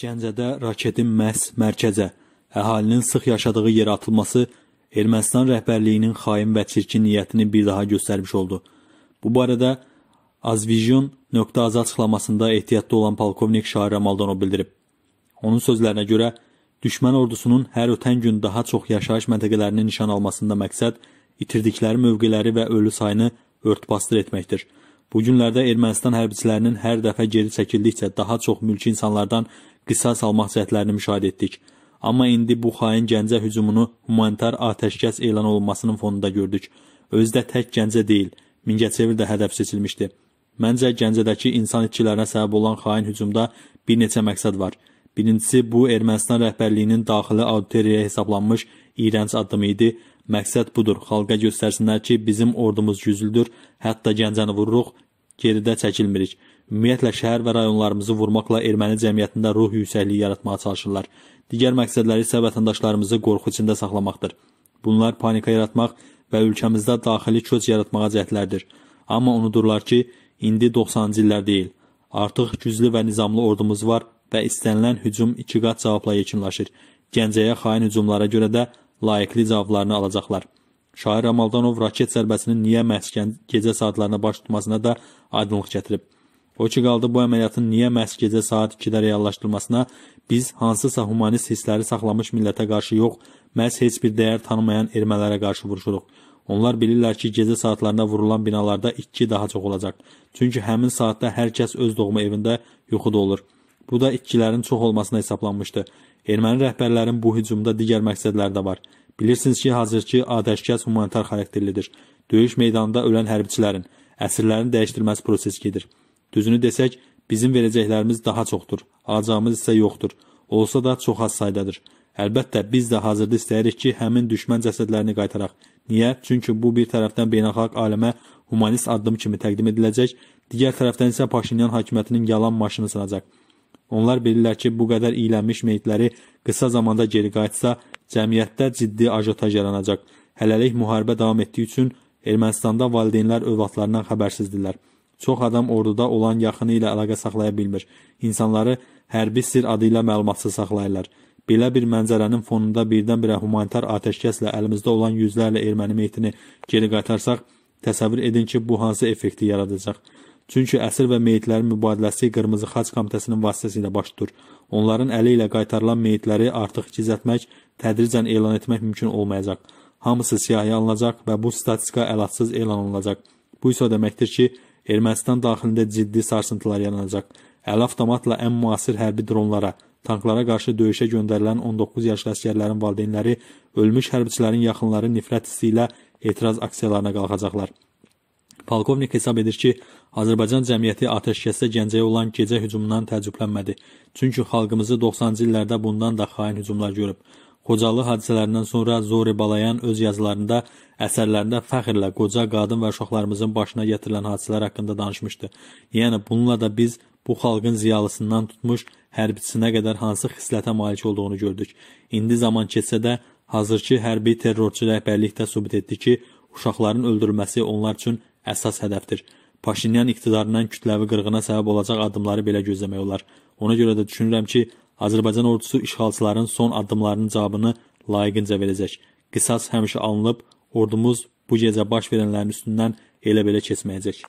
Gəncədə raketin məhz mərkəzə, əhalinin sıx yaşadığı yerə atılması Ermənistan rəhbərliyinin xain və çirkin niyyətini bir daha göstərmiş oldu. Bu barədə azvision.az açıqlamasında ehtiyatda olan polkovnik Şair Ramaldonov bildirib. Onun sözlərinə görə, düşmən ordusunun hər ötən gün daha çox yaşayış məntəqələrini nişan almasında məqsəd itirdikləri mövqeləri və ölü sayını örtbasdır etməkdir. Bu günlərdə Ermənistan hərbiçilərinin hər dəfə geri çəkildikcə daha çox mülki insanlardan qisas almaq cəhdlərini müşahidə etdik. Amma indi bu xain Gəncə hücumunu humanitar atəşkəs elan olunmasının fonunda gördük. Özdə tək Gəncə deyil, Mingəçevir də hədəf seçilmişdi. Məncə Gəncədəki insan itkilərinə səbəb olan xain hücumda bir neçə məqsəd var. Birincisi bu Ermənistan rəhbərliyinin daxili auditoriyaya hesablanmış iyrənc addımı idi. Məqsəd budur, xalqa göstərsinlər ki, bizim ordumuz güclüdür, hətta Gəncəni vururuq, geridə çəkilmirik ümumiyyətlə şəhər və rayonlarımızı vurmaqla erməni cəmiyyətində ruh yüksəkliyi yaratmağa çalışırlar. Digər məqsədləri isə vətəndaşlarımızı qorxu içində saxlamaqdır. Bunlar panika yaratmaq və ölkəmizdə daxili köç yaratmağa cəhdlərdir. Amma unudurlar ki, indi 90-cı illər deyil. Artıq güclü və nizamlı ordumuz var və istənilən hücum iki qat cavabla yekunlaşır. Gəncəyə xain hücumlara görə də layiqli cavablarını alacaqlar. Şair Ramaldanov raket zərbəsinin niyə məhz gecə saatlarına baş tutmasına da aydınlıq gətirib. O ki qaldı bu əməliyyatın niyə məhz gecə saat 2-də reallaşdırılmasına biz hansısa humanist hissləri saxlamış millətə qarşı yox, məhz heç bir dəyər tanımayan ermələrə qarşı vuruşuruq. Onlar bilirlər ki, gecə saatlarında vurulan binalarda 2 daha çox olacaq. Çünki həmin saatda hər kəs öz doğma evində yuxuda olur. Bu da itkilərin çox olmasına hesablanmışdı. Erməni rəhbərlərin bu hücumda digər məqsədləri də var. Bilirsiniz ki, hazırki atəşkəs humanitar xarakterlidir. Döyüş meydanında ölən hərbçilərin, əsirlərin dəyişdirilməsi prosesi gedir. Düzünü desək, bizim verəcəklərimiz daha çoxdur, alacağımız isə yoxdur. Olsa da çox az saydadır. Əlbəttə, biz də hazırda istəyirik ki, həmin düşmən cəsədlərini qaytaraq. Niyə? Çünki bu bir tərəfdən beynəlxalq aləmə humanist addım kimi təqdim ediləcək, digər tərəfdən isə Paşinyan hakimiyyətinin yalan maşını sınacaq. Onlar bilirlər ki, bu qədər iyilənmiş meyitləri qısa zamanda geri qayıtsa, cəmiyyətdə ciddi ajotaj yaranacaq. Hələlik müharibə davam etdiyi üçün Ermənistanda valideynlər övladlarından xəbərsizdirlər. Çox adam orduda olan yaxını ilə əlaqə saxlaya bilmir. İnsanları hərbi sir adı ilə məlumatsız saxlayırlar. Belə bir mənzərənin fonunda birdən-birə humanitar atəşkəslə əlimizdə olan yüzlərlə erməni meytini geri qaytarsaq, təsəvvür edin ki, bu hansı effekti yaradacaq. Çünki əsir və meyitlərin mübadiləsi Qırmızı Xaç Komitəsinin vasitəsilə baş tutur. Onların əli ilə qaytarılan meyitləri artıq gizlətmək, tədricən elan etmək mümkün olmayacaq. Hamısı siyahıya alınacaq və bu statistika əlatsız elan olunacaq. Bu isə o deməkdir ki, Ermənistan daxilində ciddi sarsıntılar yaranacaq. Əli avtomatla ən müasir hərbi dronlara, tanklara qarşı döyüşə göndərilən 19 yaşlı əsgərlərin valideynləri, ölmüş hərbçilərin yaxınları nifrət hissi ilə etiraz aksiyalarına qalxacaqlar. Polkovnik hesab edir ki, Azərbaycan cəmiyyəti atəşkəsdə Gəncəyə olan gecə hücumundan təəccüblənmədi. Çünki xalqımızı 90-cı illərdə bundan da xain hücumlar görüb. Xocalı hadisələrindən sonra Zori Balayan öz yazılarında, əsərlərində fəxrlə qoca, qadın və uşaqlarımızın başına gətirilən hadisələr haqqında danışmışdı. Yəni bununla da biz bu xalqın ziyalısından tutmuş hərbiçisinə qədər hansı xislətə malik olduğunu gördük. İndi zaman keçsə də hazırki hərbi terrorçu rəhbərlikdə sübut etdi ki, uşaqların öldürülməsi onlar üçün əsas hədəfdir. Paşinyan iqtidarından kütləvi qırğına səbəb olacaq addımları belə gözləmək olar. Ona görə də düşünürəm ki, Azərbaycan ordusu işğalçıların son addımlarının cavabını layiqincə verəcək. Qisas həmişə alınıb, ordumuz bu gecə baş verənlərin üstündən elə belə keçməyəcək.